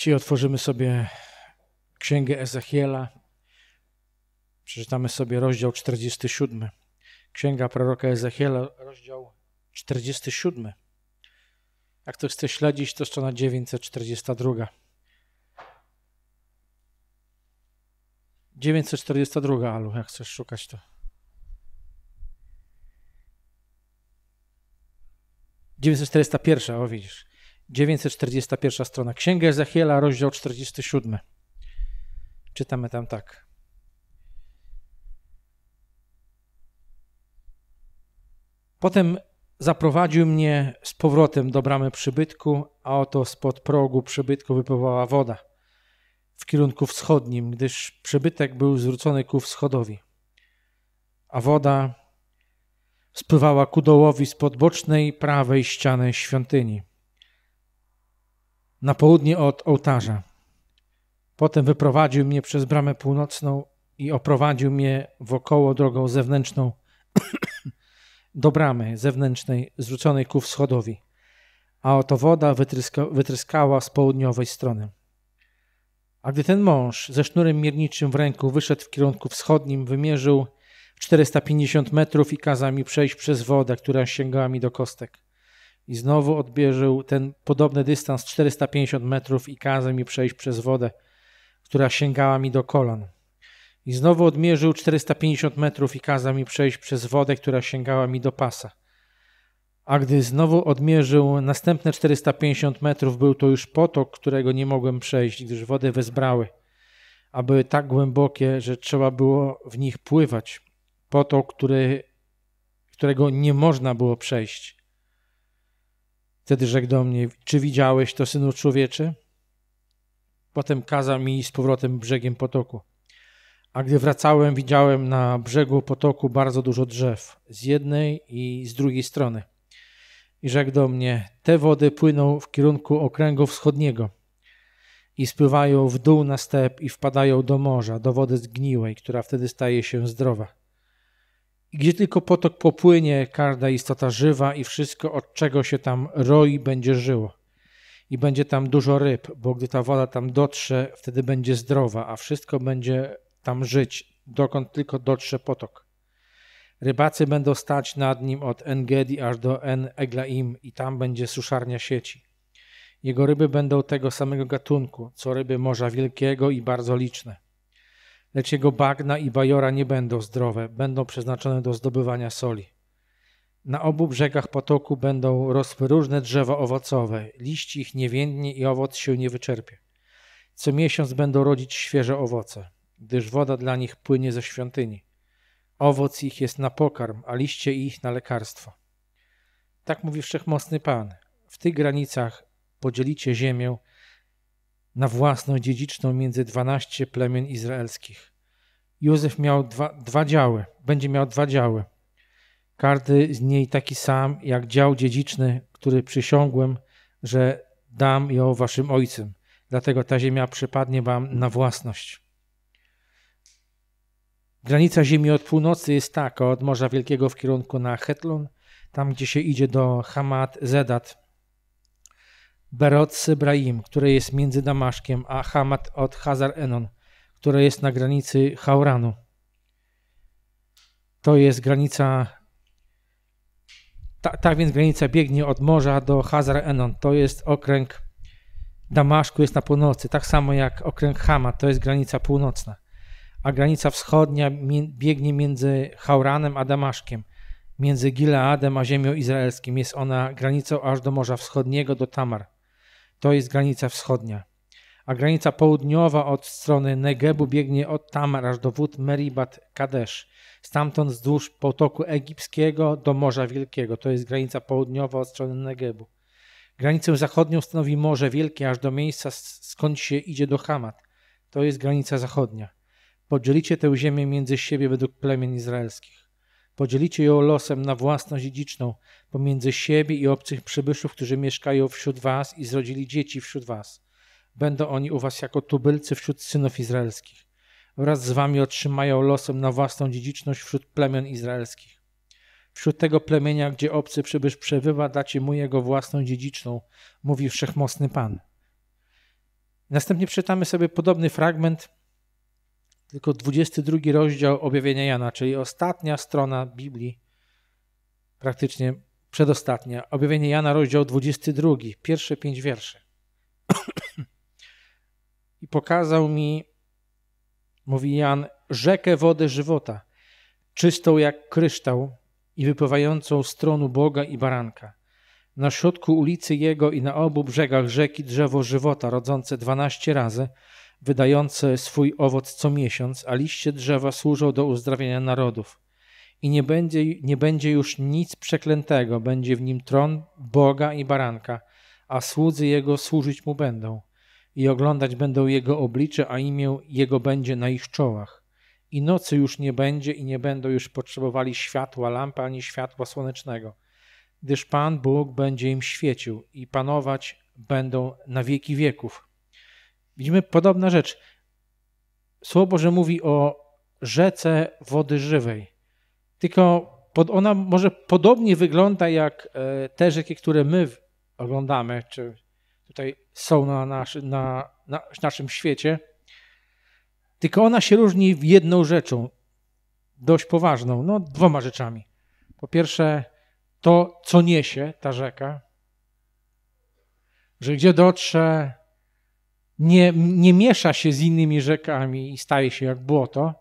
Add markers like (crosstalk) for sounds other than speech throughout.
Dzisiaj otworzymy sobie Księgę Ezechiela. Przeczytamy sobie rozdział 47. Księga proroka Ezechiela, rozdział 47. Jak to chce śledzić, to strona 942. 942, Alu, jak chcesz szukać to. 941, o widzisz. 941 strona. Księga Ezechiela, rozdział 47. Czytamy tam tak. Potem zaprowadził mnie z powrotem do bramy przybytku, a oto spod progu przybytku wypływała woda w kierunku wschodnim, gdyż przybytek był zwrócony ku wschodowi, a woda spływała ku dołowi spod bocznej prawej ściany świątyni na południe od ołtarza. Potem wyprowadził mnie przez bramę północną i oprowadził mnie wokoło drogą zewnętrzną (coughs) do bramy zewnętrznej zrzuconej ku wschodowi, a oto woda wytryska, wytryskała z południowej strony. A gdy ten mąż ze sznurem mierniczym w ręku wyszedł w kierunku wschodnim, wymierzył 450 metrów i kazał mi przejść przez wodę, która sięgała mi do kostek i znowu odbierzył ten podobny dystans 450 metrów i kazał mi przejść przez wodę, która sięgała mi do kolan. I znowu odmierzył 450 metrów i kazał mi przejść przez wodę, która sięgała mi do pasa. A gdy znowu odmierzył następne 450 metrów, był to już potok, którego nie mogłem przejść, gdyż wody wezbrały, a były tak głębokie, że trzeba było w nich pływać. Potok, który, którego nie można było przejść. Wtedy rzekł do mnie, czy widziałeś to, synu człowieczy? Potem kazał mi z powrotem brzegiem potoku. A gdy wracałem, widziałem na brzegu potoku bardzo dużo drzew, z jednej i z drugiej strony. I rzekł do mnie, te wody płyną w kierunku okręgu wschodniego i spływają w dół na step i wpadają do morza, do wody zgniłej, która wtedy staje się zdrowa gdzie tylko potok popłynie, każda istota żywa i wszystko, od czego się tam roi, będzie żyło. I będzie tam dużo ryb, bo gdy ta woda tam dotrze, wtedy będzie zdrowa, a wszystko będzie tam żyć, dokąd tylko dotrze potok. Rybacy będą stać nad nim od Engedi aż do En Eglaim i tam będzie suszarnia sieci. Jego ryby będą tego samego gatunku, co ryby Morza Wielkiego i bardzo liczne lecz jego bagna i bajora nie będą zdrowe, będą przeznaczone do zdobywania soli. Na obu brzegach potoku będą rosły różne drzewa owocowe, liści ich niewiędnie i owoc się nie wyczerpie. Co miesiąc będą rodzić świeże owoce, gdyż woda dla nich płynie ze świątyni. Owoc ich jest na pokarm, a liście ich na lekarstwo. Tak mówi wszechmocny Pan. W tych granicach podzielicie ziemię, na własną dziedziczną między 12 plemion izraelskich. Józef miał dwa, dwa działy, będzie miał dwa działy. Każdy z niej taki sam, jak dział dziedziczny, który przysiągłem, że dam ją waszym ojcem. Dlatego ta ziemia przypadnie wam na własność. Granica ziemi od północy jest taka, od Morza Wielkiego w kierunku na Hetlon, tam gdzie się idzie do Hamat Zedat, Berot Sybraim, które jest między Damaszkiem, a Hamat od Hazar Enon, które jest na granicy Hauranu. To jest granica. Tak ta więc granica biegnie od morza do Hazar Enon. To jest okręg Damaszku, jest na północy. Tak samo jak okręg Hamat, to jest granica północna. A granica wschodnia biegnie między Hauranem a Damaszkiem między Gileadem a ziemią izraelskim. Jest ona granicą aż do Morza Wschodniego, do Tamar. To jest granica wschodnia. A granica południowa od strony Negebu biegnie od Tamar aż do wód Meribat Kadesz. Stamtąd wzdłuż potoku egipskiego do Morza Wielkiego. To jest granica południowa od strony Negebu. Granicę zachodnią stanowi Morze Wielkie aż do miejsca skąd się idzie do Hamat. To jest granica zachodnia. Podzielicie tę ziemię między siebie według plemion izraelskich. Podzielicie ją losem na własność dziedziczną pomiędzy siebie i obcych przybyszów, którzy mieszkają wśród was i zrodzili dzieci wśród was. Będą oni u was jako tubylcy wśród synów izraelskich. Wraz z wami otrzymają losem na własną dziedziczność wśród plemion izraelskich. Wśród tego plemienia, gdzie obcy przybysz przebywa, dacie mu jego własną dziedziczną, mówi wszechmocny Pan. Następnie przeczytamy sobie podobny fragment tylko 22 rozdział objawienia Jana, czyli ostatnia strona Biblii, praktycznie przedostatnia. Objawienie Jana, rozdział 22, pierwsze pięć wierszy. (clears throat) I pokazał mi, mówi Jan, rzekę wody żywota, czystą jak kryształ i wypływającą z tronu Boga i baranka. Na środku ulicy Jego i na obu brzegach rzeki drzewo żywota, rodzące dwanaście razy – wydające swój owoc co miesiąc, a liście drzewa służą do uzdrawiania narodów. I nie będzie, nie będzie już nic przeklętego, będzie w nim tron Boga i baranka, a słudzy jego służyć mu będą. I oglądać będą jego oblicze, a imię jego będzie na ich czołach. I nocy już nie będzie i nie będą już potrzebowali światła lampy ani światła słonecznego, gdyż Pan Bóg będzie im świecił i panować będą na wieki wieków. Widzimy podobna rzecz. Słowo Boże mówi o rzece wody żywej. Tylko ona może podobnie wygląda jak e, te rzeki, które my oglądamy, czy tutaj są na, na, na naszym świecie. Tylko ona się różni jedną rzeczą, dość poważną, no dwoma rzeczami. Po pierwsze, to, co niesie ta rzeka, że gdzie dotrze, nie, nie miesza się z innymi rzekami i staje się jak błoto,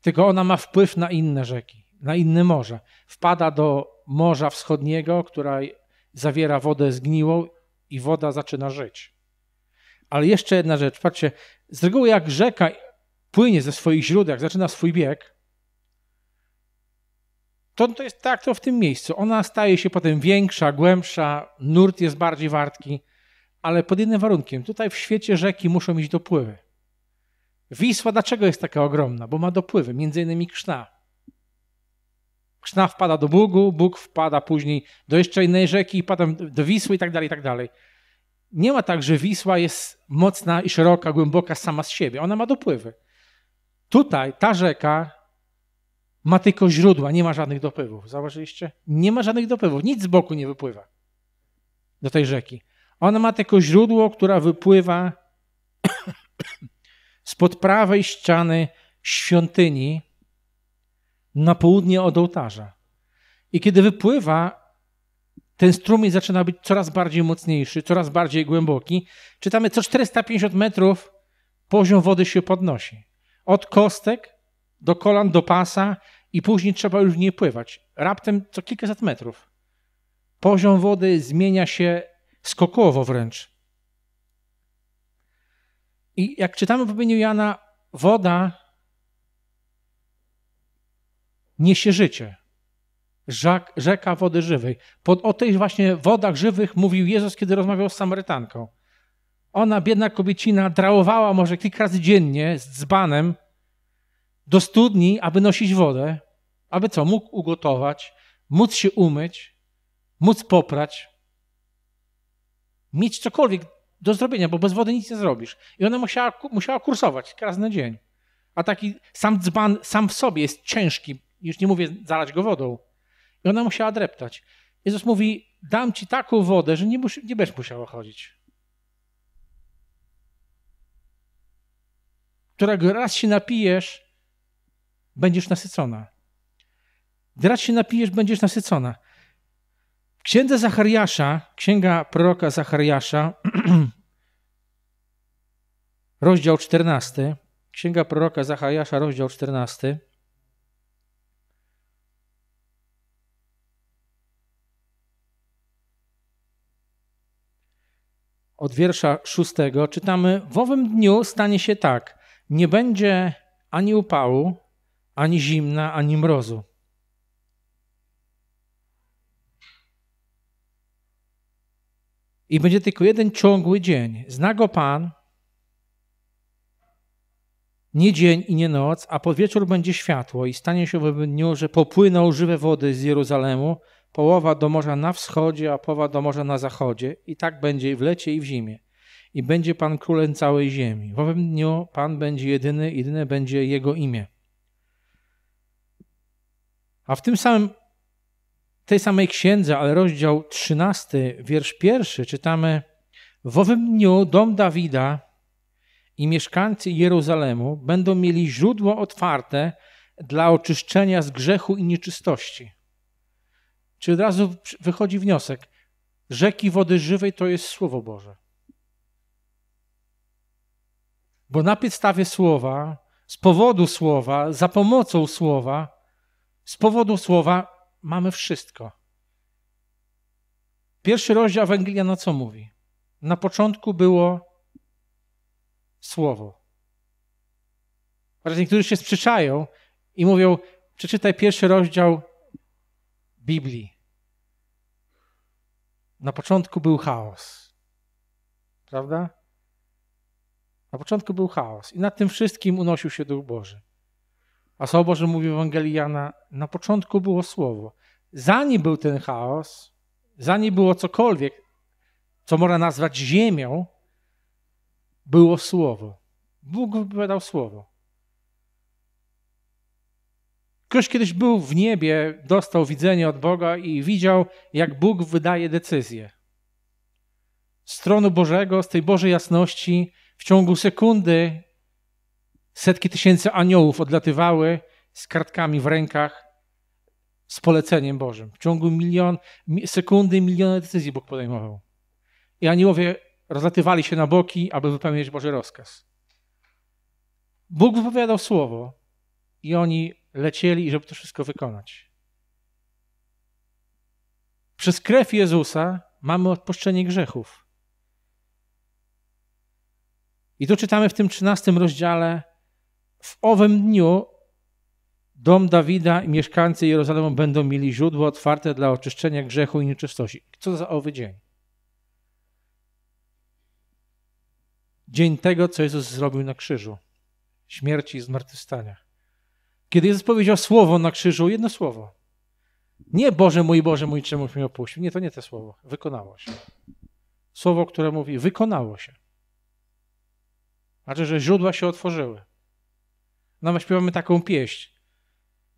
tylko ona ma wpływ na inne rzeki, na inne morze. Wpada do Morza Wschodniego, która zawiera wodę zgniłą i woda zaczyna żyć. Ale jeszcze jedna rzecz, patrzcie, z reguły jak rzeka płynie ze swoich źródeł, jak zaczyna swój bieg, to, to jest tak to w tym miejscu. Ona staje się potem większa, głębsza, nurt jest bardziej wartki ale pod jednym warunkiem. Tutaj w świecie rzeki muszą mieć dopływy. Wisła dlaczego jest taka ogromna? Bo ma dopływy, między innymi Krzna. Krzna wpada do Bugu, Bóg wpada później do jeszcze innej rzeki i potem do Wisły i tak dalej, i tak dalej. Nie ma tak, że Wisła jest mocna i szeroka, głęboka sama z siebie. Ona ma dopływy. Tutaj ta rzeka ma tylko źródła, nie ma żadnych dopływów. Zauważyliście? Nie ma żadnych dopływów, nic z boku nie wypływa do tej rzeki. Ona ma tylko źródło, które wypływa spod prawej ściany świątyni na południe od ołtarza. I kiedy wypływa, ten strumień zaczyna być coraz bardziej mocniejszy, coraz bardziej głęboki. Czytamy, co 450 metrów poziom wody się podnosi. Od kostek do kolan, do pasa i później trzeba już nie pływać. Raptem co kilkaset metrów. Poziom wody zmienia się skokowo wręcz. I jak czytamy w imieniu Jana, woda niesie życie. rzeka wody żywej. o tych właśnie wodach żywych mówił Jezus, kiedy rozmawiał z Samarytanką. Ona, biedna kobiecina, drałowała może kilka razy dziennie z dzbanem do studni, aby nosić wodę, aby co? Mógł ugotować, móc się umyć, móc poprać, mieć cokolwiek do zrobienia, bo bez wody nic nie zrobisz. I ona musiała, musiała kursować raz na dzień. A taki sam dzban sam w sobie jest ciężki, już nie mówię zalać go wodą. I ona musiała dreptać. Jezus mówi, dam ci taką wodę, że nie, mus, nie będziesz musiała chodzić. Którego raz się napijesz, będziesz nasycona. Gdy raz się napijesz, będziesz nasycona księdze Zachariasza, księga proroka Zachariasza, (clears throat) rozdział 14, księga proroka Zachariasza, rozdział 14. Od wiersza szóstego czytamy: W owym dniu stanie się tak: nie będzie ani upału, ani zimna, ani mrozu I będzie tylko jeden ciągły dzień. Zna go Pan, nie dzień i nie noc, a pod wieczór będzie światło i stanie się w owym dniu, że popłyną żywe wody z Jeruzalemu, połowa do morza na wschodzie, a połowa do morza na zachodzie i tak będzie i w lecie i w zimie. I będzie Pan królem całej ziemi. W owym dniu Pan będzie jedyny, jedyne będzie Jego imię. A w tym samym tej samej księdze, ale rozdział 13, wiersz pierwszy, czytamy: W owym dniu dom Dawida i mieszkańcy Jeruzalemu będą mieli źródło otwarte dla oczyszczenia z grzechu i nieczystości. Czy od razu wychodzi wniosek? Rzeki wody żywej to jest Słowo Boże. Bo na podstawie Słowa, z powodu Słowa, za pomocą Słowa, z powodu Słowa mamy wszystko. Pierwszy rozdział Ewangelia na co mówi? Na początku było Słowo. Teraz niektórzy się sprzeczają i mówią, przeczytaj pierwszy rozdział Biblii. Na początku był chaos. Prawda? Na początku był chaos i nad tym wszystkim unosił się Duch Boży. A Słowo Boże mówi w Ewangelii Jana, na początku było Słowo zanim był ten chaos, zanim było cokolwiek, co można nazwać ziemią, było słowo. Bóg wypowiadał słowo. Ktoś kiedyś był w niebie, dostał widzenie od Boga i widział, jak Bóg wydaje decyzje. Z tronu Bożego, z tej Bożej jasności, w ciągu sekundy setki tysięcy aniołów odlatywały z kartkami w rękach z poleceniem Bożym. W ciągu milion, sekundy, miliony decyzji Bóg podejmował. I aniołowie rozlatywali się na boki, aby wypełnić Boży rozkaz. Bóg wypowiadał słowo i oni lecieli, żeby to wszystko wykonać. Przez krew Jezusa mamy odpuszczenie grzechów. I to czytamy w tym 13 rozdziale. W owym dniu Dom Dawida i mieszkańcy jerozolimy będą mieli źródło otwarte dla oczyszczenia grzechu i nieczystości. Co za owy dzień? Dzień tego, co Jezus zrobił na krzyżu. Śmierci i zmartwychwstania. Kiedy Jezus powiedział słowo na krzyżu, jedno słowo. Nie Boże mój, Boże mój, czemuś mnie opuścił. Nie, to nie to słowo. Wykonało się. Słowo, które mówi wykonało się. Znaczy, że źródła się otworzyły. Nawet no, śpiewamy taką pieśń.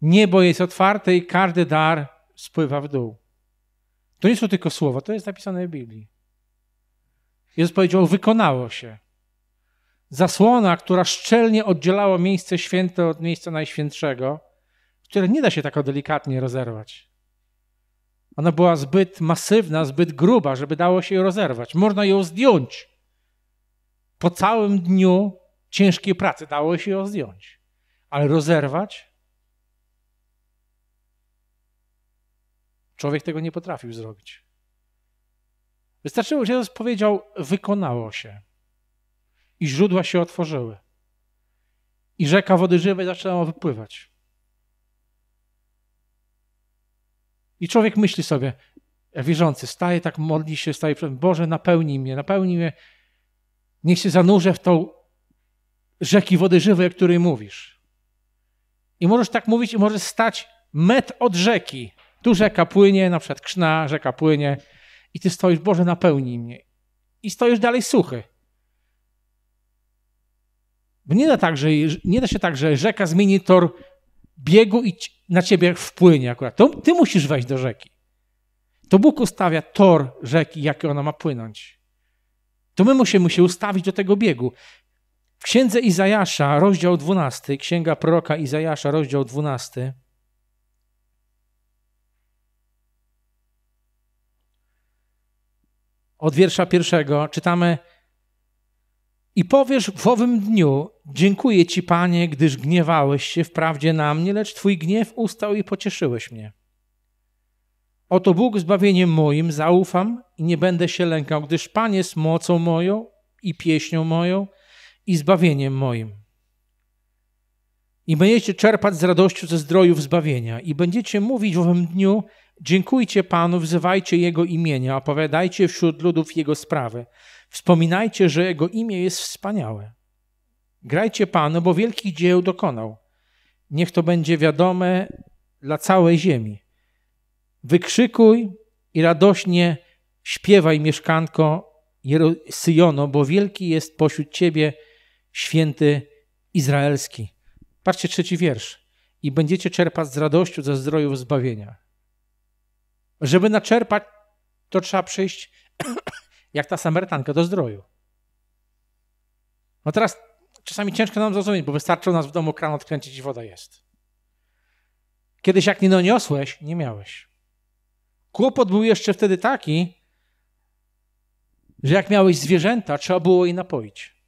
Niebo jest otwarte i każdy dar spływa w dół. To nie są tylko słowa, to jest napisane w Biblii. Jezus powiedział: Wykonało się. Zasłona, która szczelnie oddzielała miejsce święte od miejsca najświętszego, które nie da się tak delikatnie rozerwać. Ona była zbyt masywna, zbyt gruba, żeby dało się ją rozerwać. Można ją zdjąć. Po całym dniu ciężkiej pracy dało się ją zdjąć. Ale rozerwać Człowiek tego nie potrafił zrobić. Wystarczyło, że Jezus powiedział: Wykonało się. I źródła się otworzyły. I rzeka wody żywej zaczęła wypływać. I człowiek myśli sobie, e, wierzący, staje tak, modli się, staje przed Boże, napełnij mnie, napełnij mnie. Niech się zanurzę w tą rzeki wody żywej, o której mówisz. I możesz tak mówić i możesz stać metr od rzeki, tu rzeka płynie, na przykład krzna, rzeka płynie i ty stoisz, Boże, napełnij mnie. I stoisz dalej suchy. Bo nie da, tak, że, nie da się tak, że rzeka zmieni tor biegu i na ciebie wpłynie akurat. To ty musisz wejść do rzeki. To Bóg ustawia tor rzeki, jaki ona ma płynąć. To my musimy się ustawić do tego biegu. W księdze Izajasza, rozdział 12, księga proroka Izajasza, rozdział 12, od wiersza pierwszego czytamy: I powiesz w owym dniu: Dziękuję ci, panie, gdyż gniewałeś się wprawdzie na mnie, lecz twój gniew ustał i pocieszyłeś mnie. Oto Bóg zbawieniem moim zaufam i nie będę się lękał, gdyż Pan jest mocą moją i pieśnią moją i zbawieniem moim. I będziecie czerpać z radością ze zdrojów zbawienia i będziecie mówić w owym dniu, Dziękujcie Panu, wzywajcie Jego imienia, opowiadajcie wśród ludów Jego sprawy. Wspominajcie, że Jego imię jest wspaniałe. Grajcie Panu, bo wielkich dzieł dokonał. Niech to będzie wiadome dla całej ziemi. Wykrzykuj i radośnie śpiewaj, mieszkanko Syjono, bo wielki jest pośród ciebie święty Izraelski. Patrzcie trzeci wiersz. I będziecie czerpać z radością ze zdrojów zbawienia. Żeby naczerpać, to trzeba przyjść (coughs) jak ta Samarytanka do zdroju. No teraz czasami ciężko nam zrozumieć, bo wystarczyło nas w domu kran odkręcić i woda jest. Kiedyś jak nie doniosłeś, nie miałeś. Kłopot był jeszcze wtedy taki, że jak miałeś zwierzęta, trzeba było je napoić.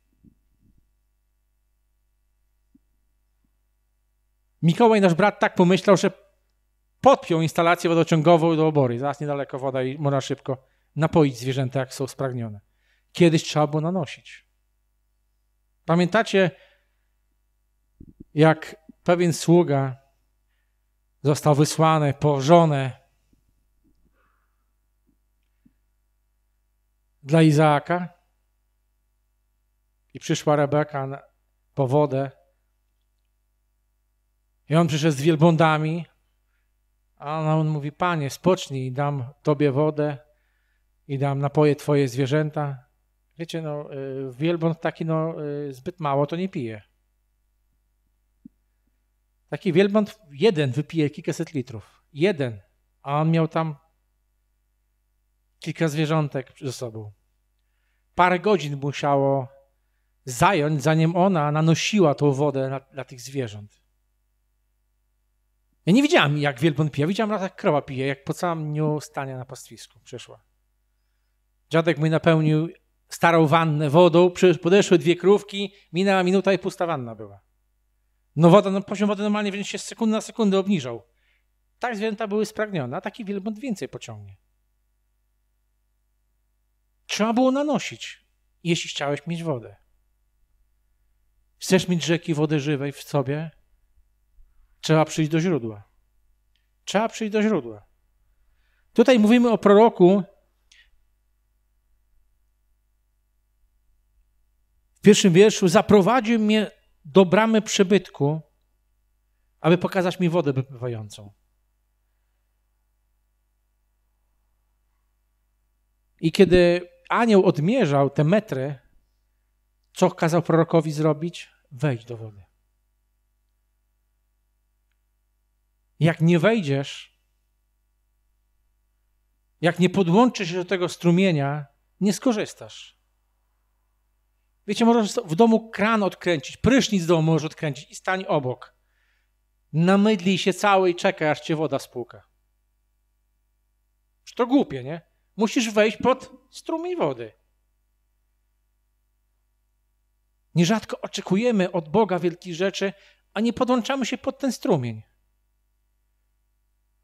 Mikołaj, nasz brat, tak pomyślał, że podpiął instalację wodociągową do obory. Zaraz niedaleko woda i można szybko napoić zwierzęta, jak są spragnione. Kiedyś trzeba było nanosić. Pamiętacie, jak pewien sługa został wysłany po żonę dla Izaaka i przyszła Rebeka po wodę i on przyszedł z wielbłądami, a on mówi, panie, spocznij, dam tobie wodę i dam napoje twoje zwierzęta. Wiecie, no, y, wielbłąd taki, no, y, zbyt mało to nie pije. Taki wielbłąd jeden wypije kilkaset litrów. Jeden. A on miał tam kilka zwierzątek ze sobą. Parę godzin musiało zająć, zanim ona nanosiła tą wodę na, na tych zwierząt. Ja nie widziałam, jak wielbłąd pije. Ja widziałam raz, jak krowa pije, jak po całym dniu stania na pastwisku przyszła. Dziadek mój napełnił starą wannę wodą, podeszły dwie krówki, minęła minuta i pusta wanna była. No woda, no poziom wody normalnie więc się z sekundy na sekundę obniżał. Tak zwierzęta były spragnione, a taki wielbłąd więcej pociągnie. Trzeba było nanosić, jeśli chciałeś mieć wodę. Chcesz mieć rzeki wody żywej w sobie? Trzeba przyjść do źródła. Trzeba przyjść do źródła. Tutaj mówimy o proroku. W pierwszym wierszu zaprowadził mnie do bramy przybytku, aby pokazać mi wodę wypływającą. I kiedy anioł odmierzał te metry, co kazał prorokowi zrobić? Wejść do wody. Jak nie wejdziesz, jak nie podłączysz się do tego strumienia, nie skorzystasz. Wiecie, możesz w domu kran odkręcić, prysznic z domu możesz odkręcić i stań obok. Namydlij się cały i czekaj, aż cię woda spłuka. Przecież to głupie, nie? Musisz wejść pod strumień wody. Nierzadko oczekujemy od Boga wielkich rzeczy, a nie podłączamy się pod ten strumień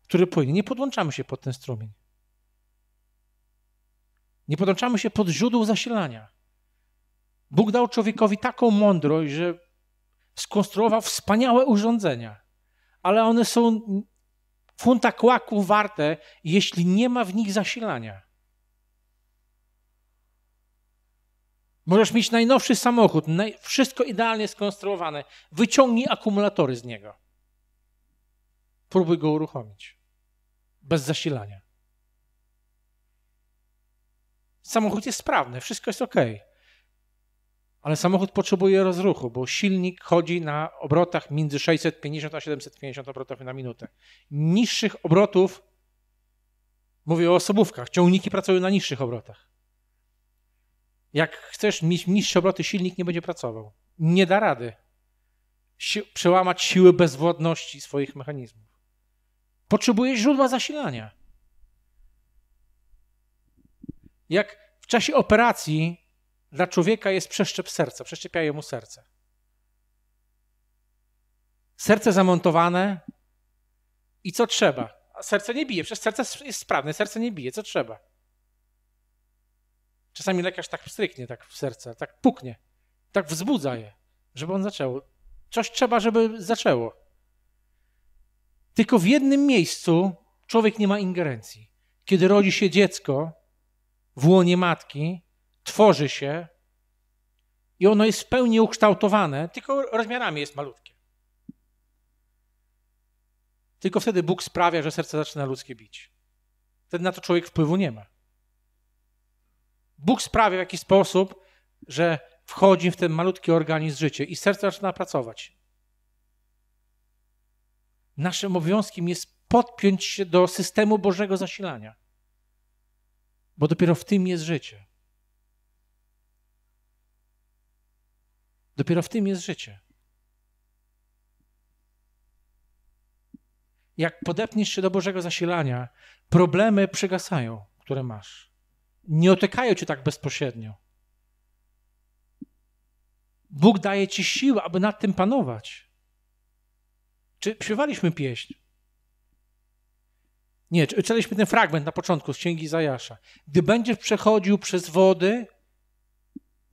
który płynie. Nie podłączamy się pod ten strumień. Nie podłączamy się pod źródło zasilania. Bóg dał człowiekowi taką mądrość, że skonstruował wspaniałe urządzenia, ale one są funta kłaku warte, jeśli nie ma w nich zasilania. Możesz mieć najnowszy samochód, wszystko idealnie skonstruowane. Wyciągnij akumulatory z niego. Próbuj go uruchomić bez zasilania. Samochód jest sprawny, wszystko jest ok. Ale samochód potrzebuje rozruchu, bo silnik chodzi na obrotach między 650 a 750 obrotów na minutę. Niższych obrotów, mówię o osobówkach, ciągniki pracują na niższych obrotach. Jak chcesz mieć niższe obroty, silnik nie będzie pracował. Nie da rady si przełamać siły bezwładności swoich mechanizmów. Potrzebuje źródła zasilania. Jak w czasie operacji dla człowieka jest przeszczep serca, przeszczepiają mu serce. Serce zamontowane i co trzeba? A serce nie bije, przecież serce jest sprawne, serce nie bije, co trzeba? Czasami lekarz tak wstryknie, tak w serce, tak puknie, tak wzbudza je, żeby on zaczęło. Coś trzeba, żeby zaczęło. Tylko w jednym miejscu człowiek nie ma ingerencji. Kiedy rodzi się dziecko w łonie matki, tworzy się i ono jest w pełni ukształtowane, tylko rozmiarami jest malutkie. Tylko wtedy Bóg sprawia, że serce zaczyna ludzkie bić. Wtedy na to człowiek wpływu nie ma. Bóg sprawia w jakiś sposób, że wchodzi w ten malutki organizm życie i serce zaczyna pracować. Naszym obowiązkiem jest podpiąć się do systemu Bożego zasilania, bo dopiero w tym jest życie. Dopiero w tym jest życie. Jak podepniesz się do Bożego zasilania, problemy przygasają, które masz. Nie otykają cię tak bezpośrednio. Bóg daje ci siłę, aby nad tym panować. Czy śpiewaliśmy pieśń? Nie, czytaliśmy ten fragment na początku z Księgi Zajasza. Gdy będziesz przechodził przez wody,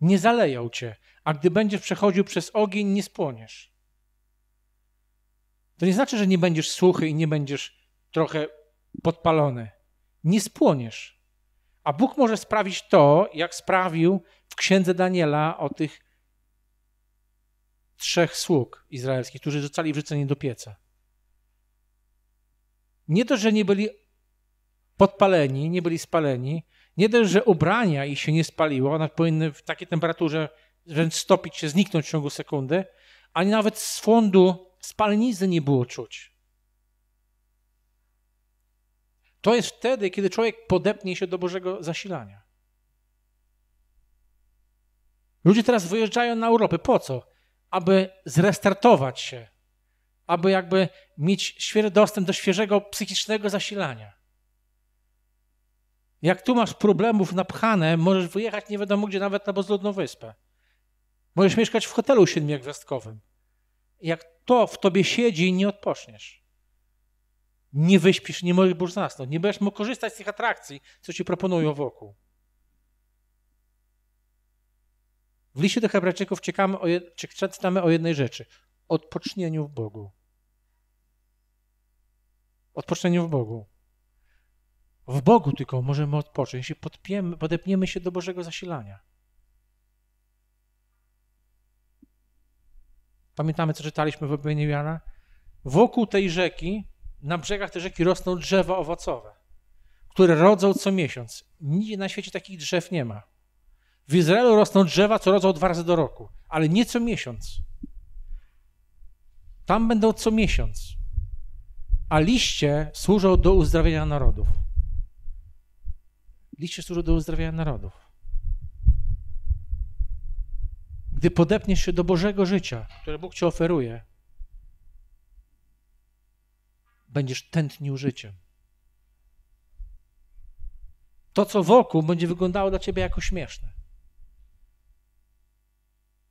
nie zaleją cię, a gdy będziesz przechodził przez ogień, nie spłoniesz. To nie znaczy, że nie będziesz suchy i nie będziesz trochę podpalony. Nie spłoniesz. A Bóg może sprawić to, jak sprawił w księdze Daniela o tych trzech sług izraelskich, którzy zostali wrzuceni do pieca. Nie to, że nie byli podpaleni, nie byli spaleni, nie dość, że ubrania ich się nie spaliło, one powinny w takiej temperaturze wręcz stopić się, zniknąć w ciągu sekundy, ani nawet z fundu spalnicy nie było czuć. To jest wtedy, kiedy człowiek podepnie się do Bożego zasilania. Ludzie teraz wyjeżdżają na Europę. Po co? aby zrestartować się, aby jakby mieć świeży dostęp do świeżego psychicznego zasilania. Jak tu masz problemów napchane, możesz wyjechać nie wiadomo gdzie, nawet na bezludną wyspę. Możesz mieszkać w hotelu siedmiogwiazdkowym. Jak to w tobie siedzi, nie odpoczniesz. Nie wyśpisz, nie możesz zasnąć, nie będziesz mógł korzystać z tych atrakcji, co ci proponują wokół. W liście do Hebrajczyków ciekamy o, czytamy o jednej rzeczy: odpocznieniu w Bogu. Odpocznieniu w Bogu. W Bogu tylko możemy odpocząć, jeśli podpiemy, podepniemy się do Bożego zasilania. Pamiętamy, co czytaliśmy w objawieniu Jana? Wokół tej rzeki, na brzegach tej rzeki rosną drzewa owocowe, które rodzą co miesiąc. Nigdzie na świecie takich drzew nie ma. W Izraelu rosną drzewa, co rodzą dwa razy do roku, ale nie co miesiąc. Tam będą co miesiąc. A liście służą do uzdrawiania narodów. Liście służą do uzdrawiania narodów. Gdy podepniesz się do Bożego życia, które Bóg ci oferuje, będziesz tętnił życiem. To, co wokół, będzie wyglądało dla ciebie jako śmieszne.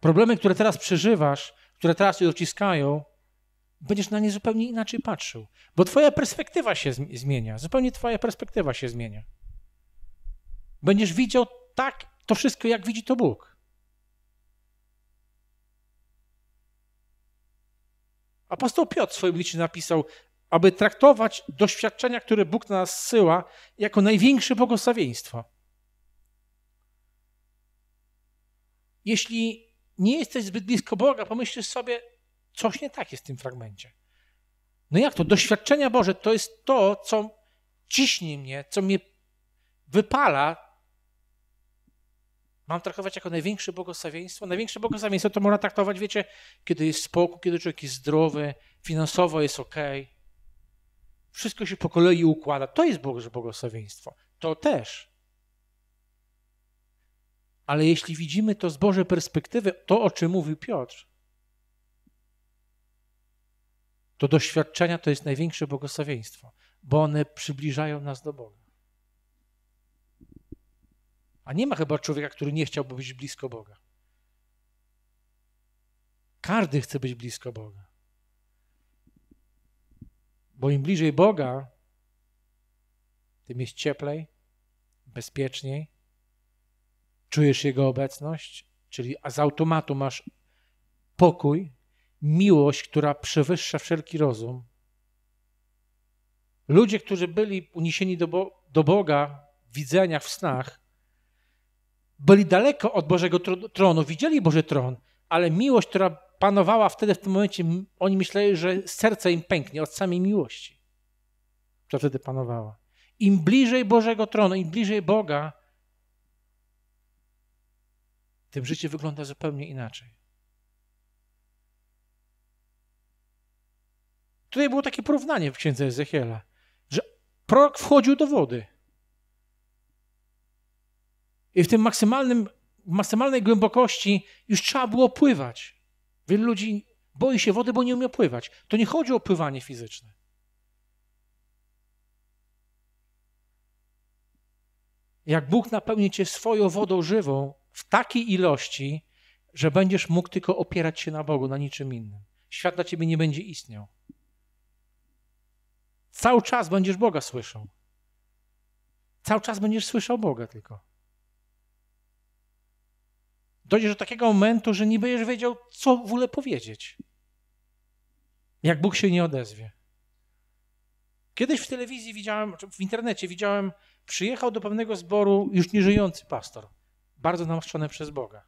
Problemy, które teraz przeżywasz, które teraz cię dociskają, będziesz na nie zupełnie inaczej patrzył, bo twoja perspektywa się zmienia, zupełnie twoja perspektywa się zmienia. Będziesz widział tak to wszystko, jak widzi to Bóg. Apostoł Piotr w swoim liście napisał, aby traktować doświadczenia, które Bóg na nas syła, jako największe błogosławieństwo. Jeśli nie jesteś zbyt blisko Boga, pomyślisz sobie, coś nie tak jest w tym fragmencie. No jak to? Doświadczenia Boże to jest to, co ciśnie mnie, co mnie wypala. Mam traktować jako największe błogosławieństwo. Największe błogosławieństwo to można traktować, wiecie, kiedy jest spokój, kiedy człowiek jest zdrowy, finansowo jest ok. Wszystko się po kolei układa. To jest Boże błogosławieństwo. To też. Ale jeśli widzimy to z Bożej perspektywy, to o czym mówił Piotr, to doświadczenia to jest największe błogosławieństwo, bo one przybliżają nas do Boga. A nie ma chyba człowieka, który nie chciałby być blisko Boga. Każdy chce być blisko Boga. Bo im bliżej Boga, tym jest cieplej, bezpieczniej, czujesz Jego obecność, czyli z automatu masz pokój, miłość, która przewyższa wszelki rozum. Ludzie, którzy byli uniesieni do, Bo do Boga w widzeniach, w snach, byli daleko od Bożego tronu, widzieli Boży tron, ale miłość, która panowała wtedy, w tym momencie, oni myśleli, że serce im pęknie od samej miłości, która wtedy panowała. Im bliżej Bożego tronu, im bliżej Boga, tym życie wygląda zupełnie inaczej. Tutaj było takie porównanie w księdze Ezechiela, że prorok wchodził do wody. I w tym maksymalnym, maksymalnej głębokości już trzeba było pływać. Wielu ludzi boi się wody, bo nie umie pływać. To nie chodzi o pływanie fizyczne. Jak Bóg napełni cię swoją wodą żywą, w takiej ilości, że będziesz mógł tylko opierać się na Bogu, na niczym innym. Świat dla ciebie nie będzie istniał. Cały czas będziesz Boga słyszał. Cały czas będziesz słyszał Boga tylko. Dojdziesz do takiego momentu, że nie będziesz wiedział, co w ogóle powiedzieć. Jak Bóg się nie odezwie. Kiedyś w telewizji widziałem, w internecie widziałem, przyjechał do pewnego zboru już nieżyjący pastor bardzo namaszczone przez Boga,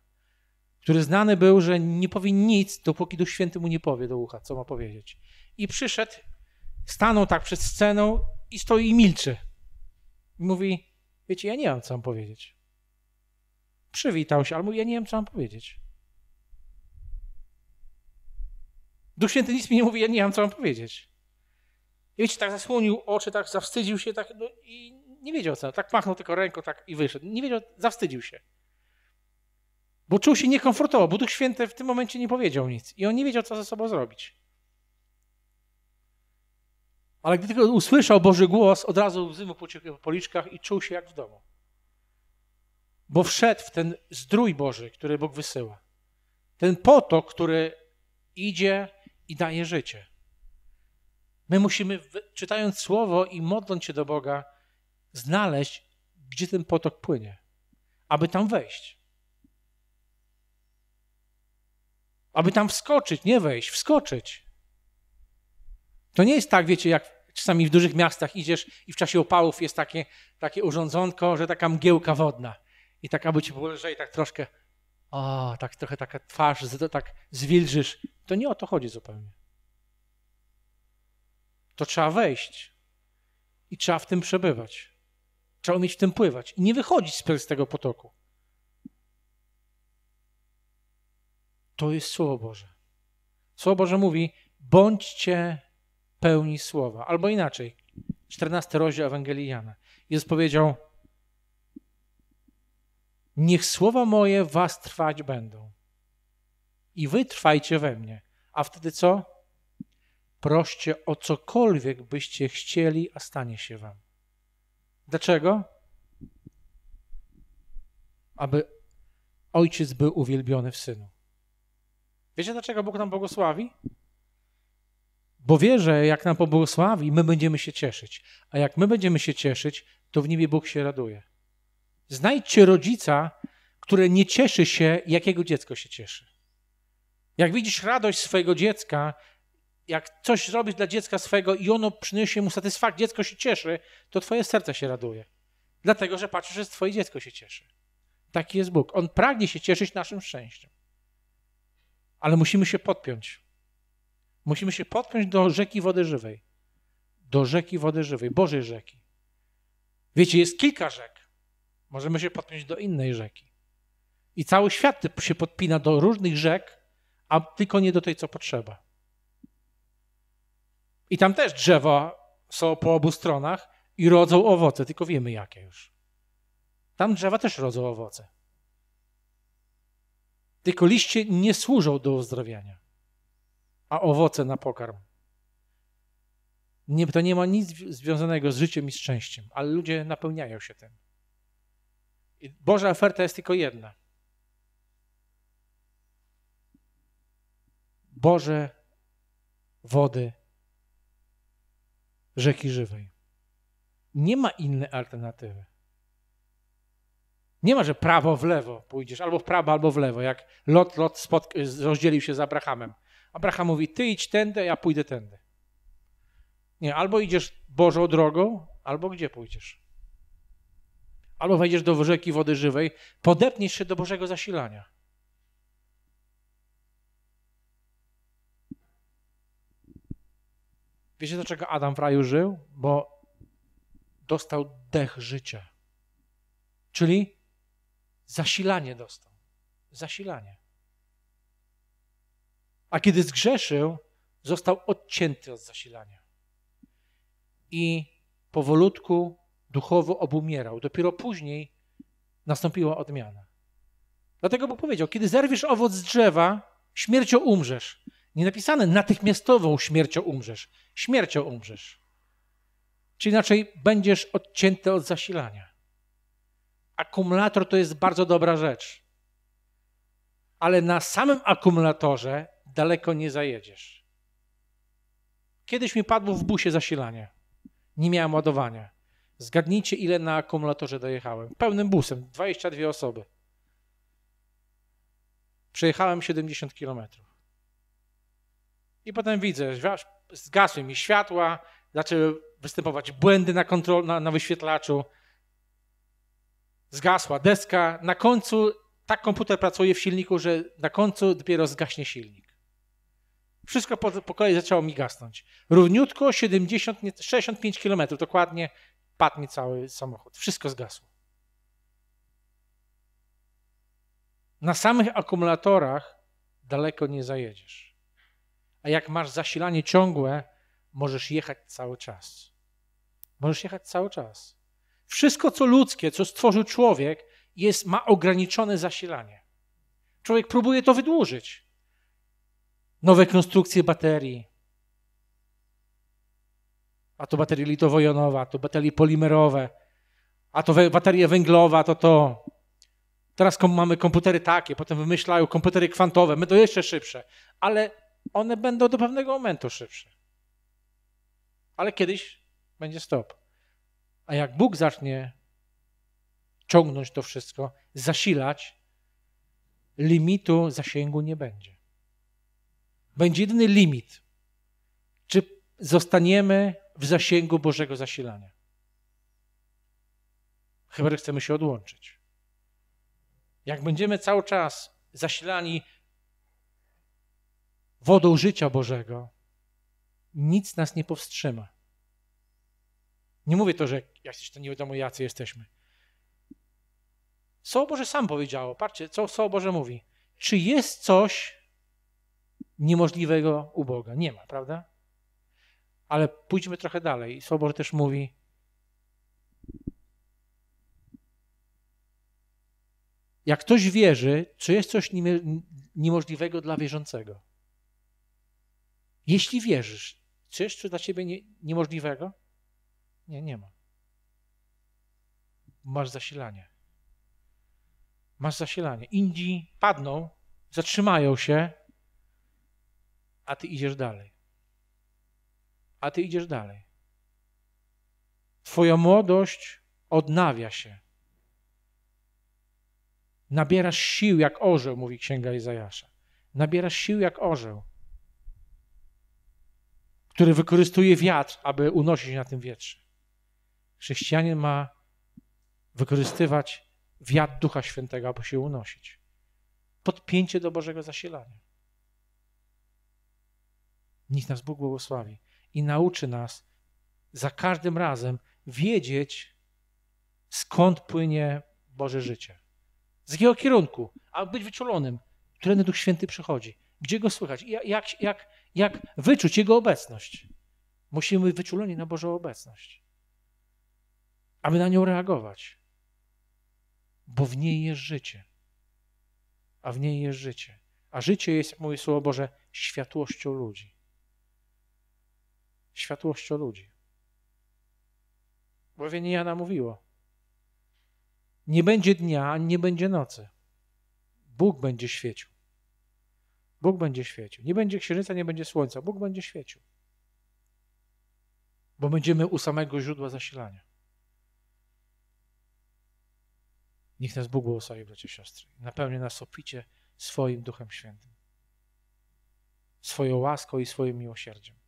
który znany był, że nie powie nic, dopóki Duch Święty mu nie powie do ucha, co ma powiedzieć. I przyszedł, stanął tak przed sceną i stoi i milczy. I mówi, wiecie, ja nie mam co mam powiedzieć. Przywitał się, ale mówi, ja nie wiem, co mam powiedzieć. Duch Święty nic mi nie mówi, ja nie mam co mam powiedzieć. I wiecie, tak zasłonił oczy, tak zawstydził się, tak, no i nie wiedział co, tak machnął tylko ręką, tak i wyszedł. Nie wiedział, zawstydził się. Bo czuł się niekomfortowo, bo Duch Święty w tym momencie nie powiedział nic i on nie wiedział, co ze sobą zrobić. Ale gdy tylko usłyszał Boży głos, od razu łzy mu pociekły po policzkach i czuł się jak w domu. Bo wszedł w ten zdrój Boży, który Bóg wysyła. Ten potok, który idzie i daje życie. My musimy, czytając Słowo i modląc się do Boga, znaleźć, gdzie ten potok płynie, aby tam wejść. aby tam wskoczyć, nie wejść, wskoczyć. To nie jest tak, wiecie, jak czasami w dużych miastach idziesz i w czasie opałów jest takie, takie urządzonko, że taka mgiełka wodna. I tak, aby ci było lżej, tak troszkę, o, tak trochę taka twarz, tak zwilżysz. To nie o to chodzi zupełnie. To trzeba wejść i trzeba w tym przebywać. Trzeba umieć w tym pływać i nie wychodzić z tego potoku. to jest Słowo Boże. Słowo Boże mówi: bądźcie pełni słowa. Albo inaczej, 14 rozdział Ewangelii Jana. Jezus powiedział: Niech słowa moje was trwać będą. I wy trwajcie we mnie. A wtedy co? Proście o cokolwiek byście chcieli, a stanie się wam. Dlaczego? Aby ojciec był uwielbiony w synu. Wiecie, dlaczego Bóg nam błogosławi? Bo wie, że jak nam pobłogosławi, my będziemy się cieszyć. A jak my będziemy się cieszyć, to w niebie Bóg się raduje. Znajdźcie rodzica, który nie cieszy się, jakiego dziecko się cieszy. Jak widzisz radość swojego dziecka, jak coś zrobisz dla dziecka swego i ono przyniesie mu satysfakcję, dziecko się cieszy, to twoje serce się raduje. Dlatego, że patrzysz, że twoje dziecko się cieszy. Taki jest Bóg. On pragnie się cieszyć naszym szczęściem ale musimy się podpiąć. Musimy się podpiąć do rzeki wody żywej. Do rzeki wody żywej, Bożej rzeki. Wiecie, jest kilka rzek. Możemy się podpiąć do innej rzeki. I cały świat się podpina do różnych rzek, a tylko nie do tej, co potrzeba. I tam też drzewa są po obu stronach i rodzą owoce, tylko wiemy jakie już. Tam drzewa też rodzą owoce. Tylko liście nie służą do uzdrawiania, a owoce na pokarm. Nie, to nie ma nic związanego z życiem i szczęściem, ale ludzie napełniają się tym. I Boża oferta jest tylko jedna. Boże wody rzeki żywej. Nie ma innej alternatywy. Nie ma, że prawo w lewo pójdziesz, albo w prawo, albo w lewo, jak Lot, Lot spod, rozdzielił się z Abrahamem. Abraham mówi, ty idź tędy, ja pójdę tędy. Nie, albo idziesz Bożą drogą, albo gdzie pójdziesz? Albo wejdziesz do rzeki wody żywej, podepniesz się do Bożego zasilania. Wiecie, dlaczego Adam w raju żył? Bo dostał dech życia. Czyli Zasilanie dostał. Zasilanie. A kiedy zgrzeszył, został odcięty od zasilania. I powolutku duchowo obumierał. Dopiero później nastąpiła odmiana. Dlatego Bóg powiedział: Kiedy zerwiesz owoc z drzewa, śmiercią umrzesz. Nie napisane natychmiastową śmiercią umrzesz. Śmiercią umrzesz. Czy inaczej będziesz odcięty od zasilania akumulator to jest bardzo dobra rzecz. Ale na samym akumulatorze daleko nie zajedziesz. Kiedyś mi padło w busie zasilanie. Nie miałem ładowania. Zgadnijcie, ile na akumulatorze dojechałem. Pełnym busem, 22 osoby. Przejechałem 70 kilometrów. I potem widzę, zgasły mi światła, zaczęły występować błędy na, kontrol, na, na wyświetlaczu zgasła deska. Na końcu tak komputer pracuje w silniku, że na końcu dopiero zgaśnie silnik. Wszystko po, po kolei zaczęło mi gasnąć. Równiutko 70, 65 km dokładnie padł mi cały samochód. Wszystko zgasło. Na samych akumulatorach daleko nie zajedziesz. A jak masz zasilanie ciągłe, możesz jechać cały czas. Możesz jechać cały czas. Wszystko, co ludzkie, co stworzył człowiek, jest, ma ograniczone zasilanie. Człowiek próbuje to wydłużyć. Nowe konstrukcje baterii, a to baterie litowo-jonowe, a to baterie polimerowe, a to baterie węglowe, a to to. Teraz kom mamy komputery takie, potem wymyślają komputery kwantowe, my to jeszcze szybsze, ale one będą do pewnego momentu szybsze. Ale kiedyś będzie stop. A jak Bóg zacznie ciągnąć to wszystko, zasilać, limitu zasięgu nie będzie. Będzie jedyny limit. Czy zostaniemy w zasięgu Bożego zasilania? Chyba, że chcemy się odłączyć. Jak będziemy cały czas zasilani wodą życia Bożego, nic nas nie powstrzyma. Nie mówię to, że jacyś to nie wiadomo jacy jesteśmy. Słowo Boże sam powiedziało, patrzcie, co Słowo Boże mówi. Czy jest coś niemożliwego u Boga? Nie ma, prawda? Ale pójdźmy trochę dalej. Słowo Boże też mówi, jak ktoś wierzy, czy jest coś niemożliwego dla wierzącego? Jeśli wierzysz, czy jest coś dla ciebie niemożliwego? Nie, nie ma. Masz zasilanie. Masz zasilanie. Indzi padną, zatrzymają się, a ty idziesz dalej. A ty idziesz dalej. Twoja młodość odnawia się. Nabierasz sił jak orzeł, mówi księga Izajasza. Nabierasz sił jak orzeł, który wykorzystuje wiatr, aby unosić na tym wietrze. Chrześcijanin ma wykorzystywać wiatr Ducha Świętego, aby się unosić. Podpięcie do Bożego zasilania. Niech nas Bóg błogosławi i nauczy nas za każdym razem wiedzieć, skąd płynie Boże życie. Z jakiego kierunku, aby być wyczulonym, którędy Duch Święty przychodzi, gdzie go słychać, jak, jak, jak wyczuć Jego obecność. Musimy być wyczuleni na Bożą obecność aby na nią reagować, bo w niej jest życie. A w niej jest życie. A życie jest, jak mówi Słowo Boże, światłością ludzi. Światłością ludzi. Bowiem Jana mówiło, nie będzie dnia, ani nie będzie nocy. Bóg będzie świecił. Bóg będzie świecił. Nie będzie księżyca, nie będzie słońca. Bóg będzie świecił. Bo będziemy u samego źródła zasilania. Niech nas Bóg błogosławi, bracia i siostry. Napełni nas opicie swoim Duchem Świętym, swoją łaską i swoim miłosierdziem.